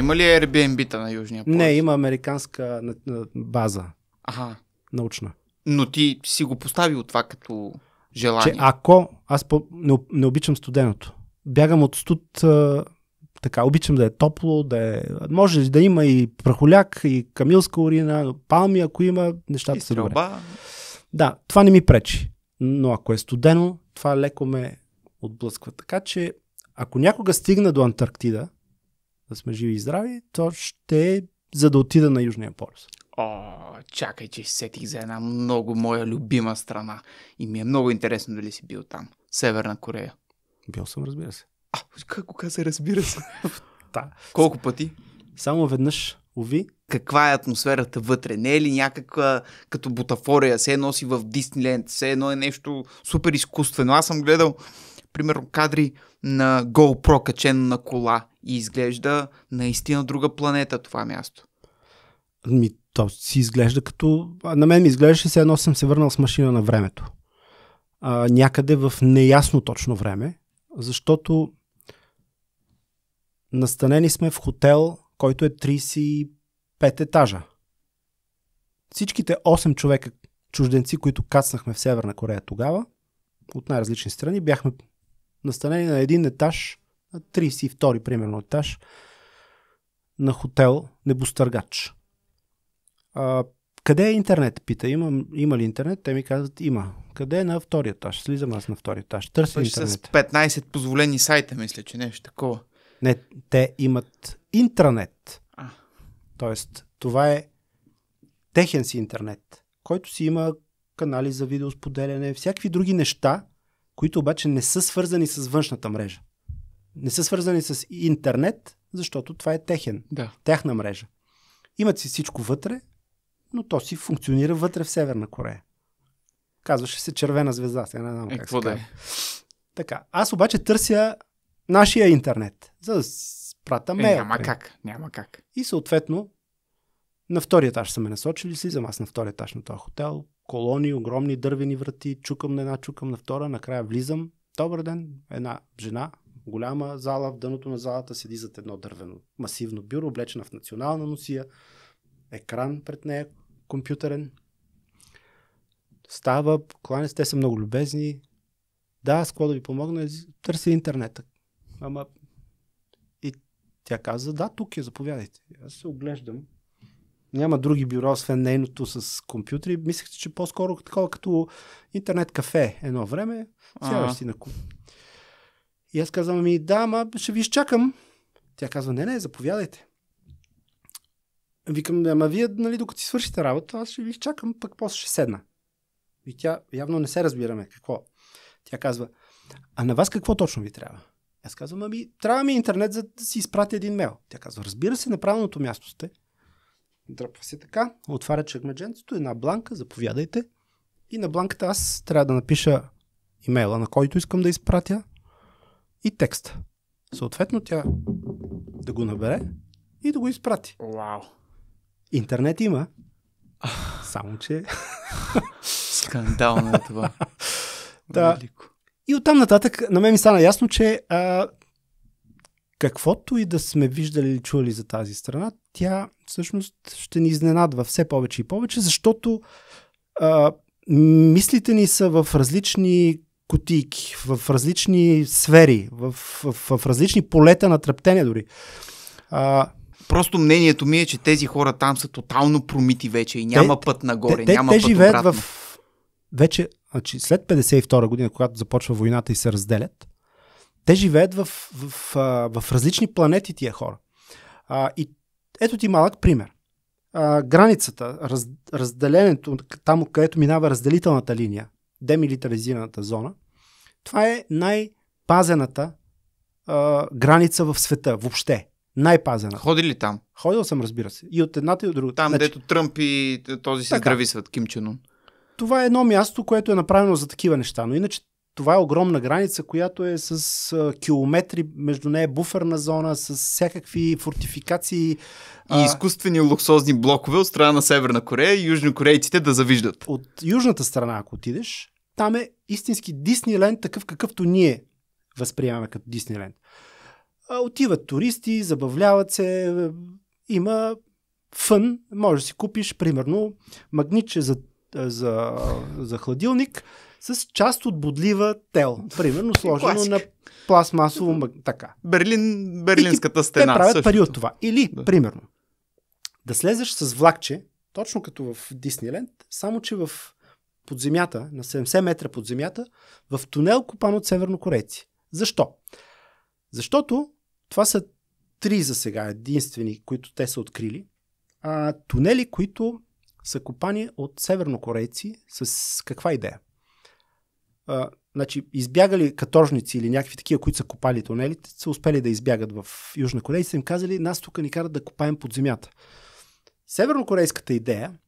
Има ли Airbnb-та на Южния полюс? Не, има американска база. Аха. Научна. Но ти си го поставил това като желание. Че ако аз по- не, не обичам студеното, бягам от студ, а, така, обичам да е топло, да е, може да има и прахоляк, и камилска урина, палми, ако има, нещата и са добре. Да, това не ми пречи. Но ако е студено, това леко ме отблъсква. Така че, ако някога стигна до Антарктида, да сме живи и здрави, то ще е за да отида на Южния полюс. О, чакай, че сетих за една много моя любима страна. И ми е много интересно дали си бил там. Северна Корея. Бил съм, разбира се. А, как каза, разбира се. да. Колко пъти? Само веднъж, уви. Каква е атмосферата вътре? Не е ли някаква като бутафория? Се е носи в Дисниленд, все едно е нещо супер изкуствено. Аз съм гледал примерно кадри на GoPro качен на кола и изглежда наистина друга планета това място. Ми, то си изглежда като... на мен ми изглеждаше се едно съм се върнал с машина на времето. А, някъде в неясно точно време, защото настанени сме в хотел, който е 35 етажа. Всичките 8 човека чужденци, които кацнахме в Северна Корея тогава, от най-различни страни, бяхме настанени на един етаж, на 32-ри примерно етаж, на хотел Небостъргач. А, къде е интернет? Пита. Има, има ли интернет? Те ми казват, има. Къде е на втория етаж? Слизам аз на втория етаж. Търси интернет. С 15 позволени сайта, мисля, че нещо такова. Не, те имат интранет. А. Тоест, това е техен си интернет, който си има канали за видеосподеляне, всякакви други неща, които обаче не са свързани с външната мрежа. Не са свързани с интернет, защото това е техен, да. тяхна мрежа. Имат си всичко вътре, но то си функционира вътре в Северна Корея. Казваше се червена звезда, сега не знам е, как се да е. Така, аз обаче търся нашия интернет, за да спрата е, мейл. Е, няма при. как, няма как. И съответно, на втория етаж са ме насочили, слизам аз на втория етаж на този хотел, колони, огромни дървени врати, чукам на една, чукам на втора, накрая влизам. Добър ден, една жена, голяма зала, в дъното на залата седи зад едно дървено масивно бюро, облечена в национална носия, екран пред нея, компютърен. Става, кланя те са много любезни. Да, с какво да ви помогна? Търси интернета. Ама... И тя каза, да, тук е, заповядайте. Аз се оглеждам, няма други бюро освен нейното с компютри. Мислех, че по-скоро такова като интернет-кафе едно време. Сядаш си на ку. И аз казвам, ми да, ма ще ви изчакам. Тя казва, не, не, заповядайте. Викам, ама вие, нали, докато си свършите работа, аз ще ви изчакам, пък после ще седна. И тя, явно не се разбираме какво. Тя казва, а на вас какво точно ви трябва? Аз казвам, ами, трябва ми интернет, за да си изпратя един мейл. Тя казва, разбира се, на правилното място сте. Дръпва се така, отваря чекмедженцето, една бланка, заповядайте. И на бланката аз трябва да напиша имейла, на който искам да изпратя и текст. Съответно тя да го набере и да го изпрати. Вау! Интернет има, само че... Скандално е това. Да. Велико. И оттам нататък на мен ми стана ясно, че а, каквото и да сме виждали или чули за тази страна, тя всъщност ще ни изненадва все повече и повече, защото а, мислите ни са в различни кутийки, в различни сфери, в, в, в различни полета на тръптения, дори. А, Просто мнението ми е, че тези хора там са тотално промити вече и няма те, път нагоре, те, няма те, път живеят обратно. в... Вече, значи, след 52 година, когато започва войната и се разделят, те живеят в, в, в, в различни планети тия хора. А, и ето ти малък пример. А, границата, раз, разделението, там където минава разделителната линия, демилитаризираната зона, това е най-пазената а, граница в света, въобще. Най-пазена. Ходи ли там? Ходил съм, разбира се. И от едната и от другата. Там, значи... дето Тръмп и е, този си така. здрави свят, Ким Ченун. Това е едно място, което е направено за такива неща, но иначе това е огромна граница, която е с а, километри, между нея е буферна зона, с всякакви фортификации. И а... изкуствени луксозни блокове от страна на Северна Корея и южнокорейците да завиждат. От южната страна, ако отидеш, там е истински Дисниленд, такъв какъвто ние възприемаме като Дисниленд. А, отиват туристи, забавляват се, има фън, може да си купиш, примерно, магнитче за, за, за хладилник, с част от бодлива тел. Примерно сложено Класик. на пластмасово мъг... така. Берлин, берлинската и стена. Те правят също. пари от това. Или, да. примерно, да слезеш с влакче, точно като в Дисниленд, само че в подземята, на 70 метра под земята, в тунел копан от севернокорейци. Защо? Защото това са три за сега единствени, които те са открили. А, тунели, които са копани от севернокорейци с каква идея? а, значи, избягали каторжници или някакви такива, които са копали тунелите, са успели да избягат в Южна Корея и са им казали, нас тук ни карат да копаем под земята. Севернокорейската идея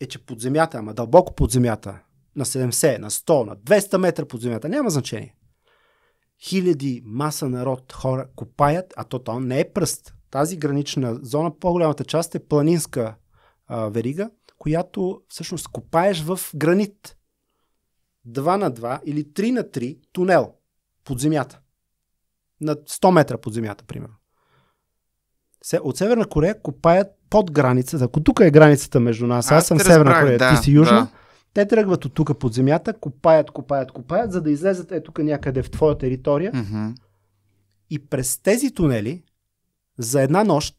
е, че под земята, ама дълбоко под земята, на 70, на 100, на 200 метра под земята, няма значение. Хиляди маса народ, хора копаят, а то, то не е пръст. Тази гранична зона, по-голямата част е планинска а, верига, която всъщност копаеш в гранит. 2 на 2 или 3 на 3 тунел под земята. На 100 метра под земята, примерно. от Северна Корея копаят под границата. Ако тук е границата между нас, аз, аз съм Северна разбрах, Корея, да, ти си Южна, да. те тръгват от тук под земята, копаят, копаят, копаят, за да излезат е тук някъде в твоя територия. Mm-hmm. И през тези тунели за една нощ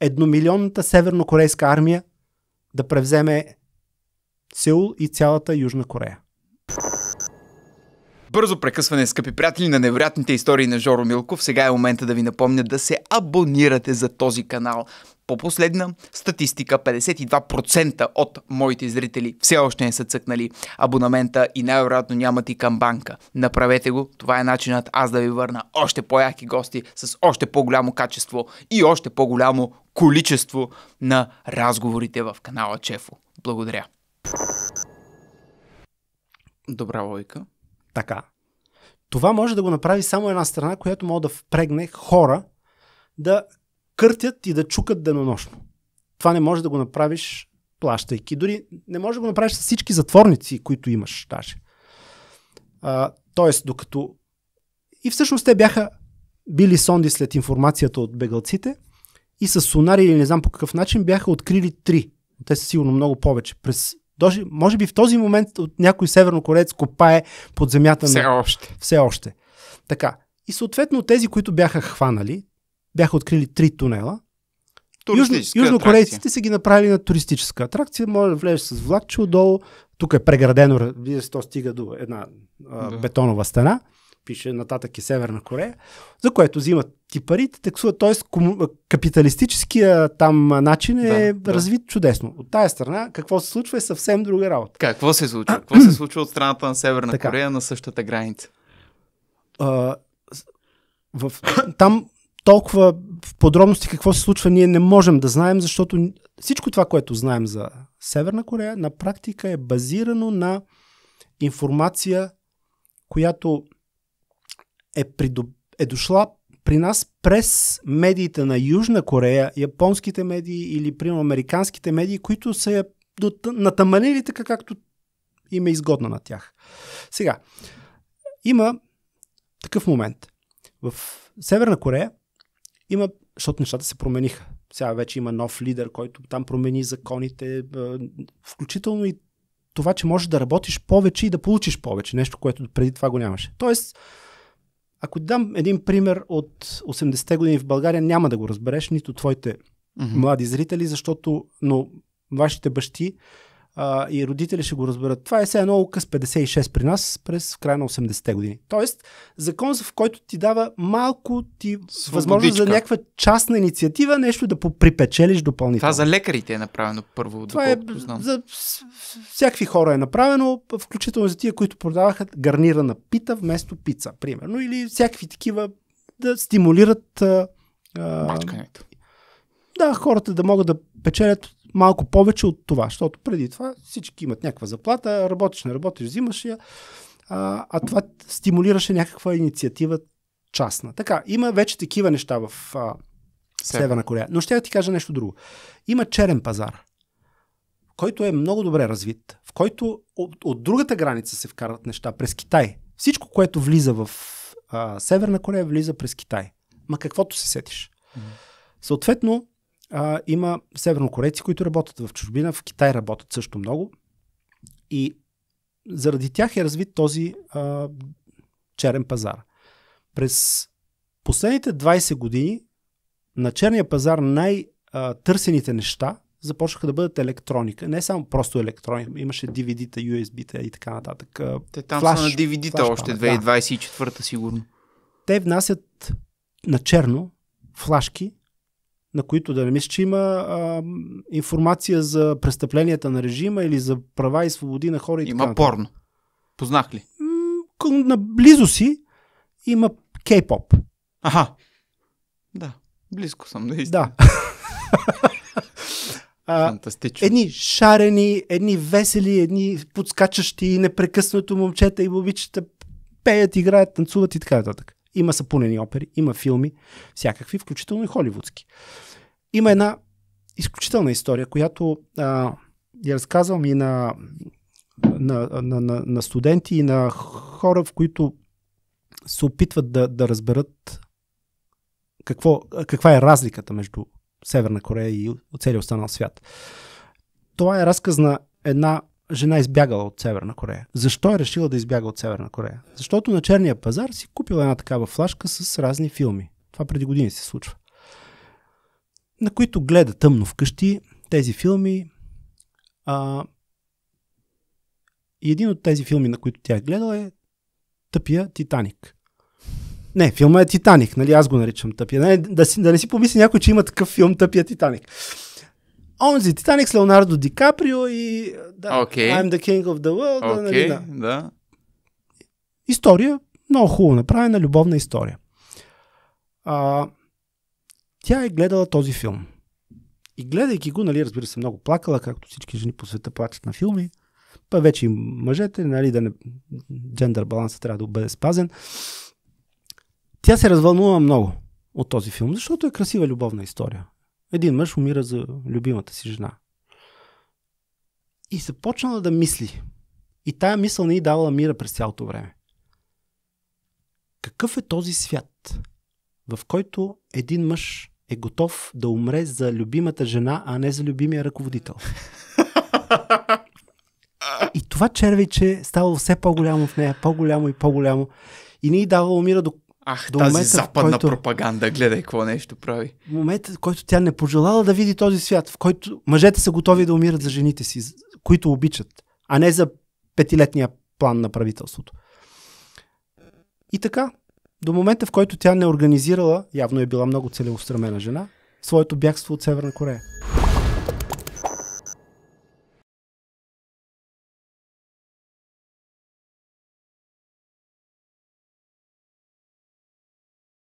едномилионната севернокорейска армия да превземе Сеул и цялата Южна Корея бързо прекъсване, скъпи приятели, на невероятните истории на Жоро Милков. Сега е момента да ви напомня да се абонирате за този канал. По последна статистика, 52% от моите зрители все още не са цъкнали абонамента и най-вероятно нямат и камбанка. Направете го, това е начинът аз да ви върна още по-яки гости с още по-голямо качество и още по-голямо количество на разговорите в канала Чефо. Благодаря. Добра лойка така. Това може да го направи само една страна, която може да впрегне хора да къртят и да чукат денонощно. Това не може да го направиш плащайки. Дори не може да го направиш с всички затворници, които имаш даже. А, тоест, докато... И всъщност те бяха били сонди след информацията от бегалците и с сонари или не знам по какъв начин бяха открили три. Те са сигурно много повече. През Дожи, може би в този момент от някой кореец копае под земята на... Все още. Все още. Така. И съответно тези, които бяха хванали, бяха открили три тунела. южнокорейците са ги направили на туристическа атракция. Може да влезеш с влакче отдолу. Тук е преградено, вие то стига до една а, да. бетонова стена пише нататък е Северна Корея, за което взимат ти парите, таксуват. Тоест, капиталистическия там начин е да, развит да. чудесно. От тая страна, какво се случва е съвсем друга работа. Какво се случва? Какво се случва от страната на Северна така. Корея на същата граница? А, в... Там толкова в подробности какво се случва ние не можем да знаем, защото всичко това, което знаем за Северна Корея, на практика е базирано на информация, която е, придоб... е дошла при нас през медиите на Южна Корея, японските медии или, примерно, американските медии, които са я натаманили така, както им е изгодна на тях. Сега, има такъв момент. В Северна Корея има, защото нещата се промениха. Сега вече има нов лидер, който там промени законите, е, включително и това, че можеш да работиш повече и да получиш повече. Нещо, което преди това го нямаше. Тоест, ако дам един пример от 80-те години в България, няма да го разбереш, нито твоите mm-hmm. млади зрители, защото но вашите бащи а, и родители ще го разберат. Това е все едно указ 56 при нас през края на 80-те години. Тоест, закон, в който ти дава малко ти Свободичка. възможност за някаква частна инициатива, нещо да припечелиш допълнително. Това за лекарите е направено първо, Това е, знам. За всякакви хора е направено, включително за тия, които продаваха гарнирана пита вместо пица, примерно, или всякакви такива да стимулират а, а, Да, хората да могат да печелят малко повече от това, защото преди това всички имат някаква заплата, работиш, не работиш, взимаш я, а, а това стимулираше някаква инициатива частна. Така, има вече такива неща в а, Северна Корея. Но ще я ти кажа нещо друго. Има черен пазар, който е много добре развит, в който от, от другата граница се вкарват неща през Китай. Всичко, което влиза в а, Северна Корея, влиза през Китай. Ма каквото се сетиш. Mm-hmm. Съответно, а, има севернокорейци, които работят в чужбина, в Китай работят също много. И заради тях е развит този а, черен пазар. През последните 20 години на черния пазар най-търсените неща започнаха да бъдат електроника. Не само просто електроника, имаше DVD-та, USB-та и така нататък. Те там флаш, са на DVD-та още 2024-та сигурно. Те внасят на черно флашки на които да не мисля, че има а, информация за престъпленията на режима или за права и свободи на хора и Има така. порно. Познах ли? На наблизо си има кей-поп. Аха. Да, близко съм да истина. Да. Фантастично. Едни шарени, едни весели, едни подскачащи непрекъснато момчета и момичета пеят, играят, танцуват и така нататък. Има сапунени опери, има филми, всякакви, включително и холивудски. Има една изключителна история, която а, я разказвам и на, на, на, на, на студенти и на хора, в които се опитват да, да разберат какво, каква е разликата между Северна Корея и целия останал свят. Това е разказ на една жена избягала от Северна Корея. Защо е решила да избяга от Северна Корея? Защото на черния пазар си купила една такава флашка с разни филми. Това преди години се случва. На които гледа тъмно вкъщи тези филми. А... И един от тези филми, на които тя е гледала е Тъпия Титаник. Не, филма е Титаник, нали? Аз го наричам Тъпия. Не, нали, да, си, да не си помисли някой, че има такъв филм Тъпия Титаник онзи Титаник с Леонардо Ди Каприо и да, okay. I'm the King of the World. Okay, нали, да. да. История, много хубаво направена, любовна история. А, тя е гледала този филм. И гледайки го, нали, разбира се, много плакала, както всички жени по света плачат на филми. Па вече и мъжете, нали, да не... Джендър балансът трябва да бъде спазен. Тя се развълнува много от този филм, защото е красива любовна история. Един мъж умира за любимата си жена. И се почнала да мисли. И тая мисъл не й давала мира през цялото време. Какъв е този свят, в който един мъж е готов да умре за любимата жена, а не за любимия ръководител? И това червейче става все по-голямо в нея, по-голямо и по-голямо. И не й давало мира, Ах, до тази момента, западна който, пропаганда, гледай какво нещо прави. В Момента, в който тя не пожелала да види този свят, в който мъжете са готови да умират за жените си, които обичат, а не за петилетния план на правителството. И така, до момента, в който тя не организирала, явно е била много целеустремена жена, своето бягство от Северна Корея.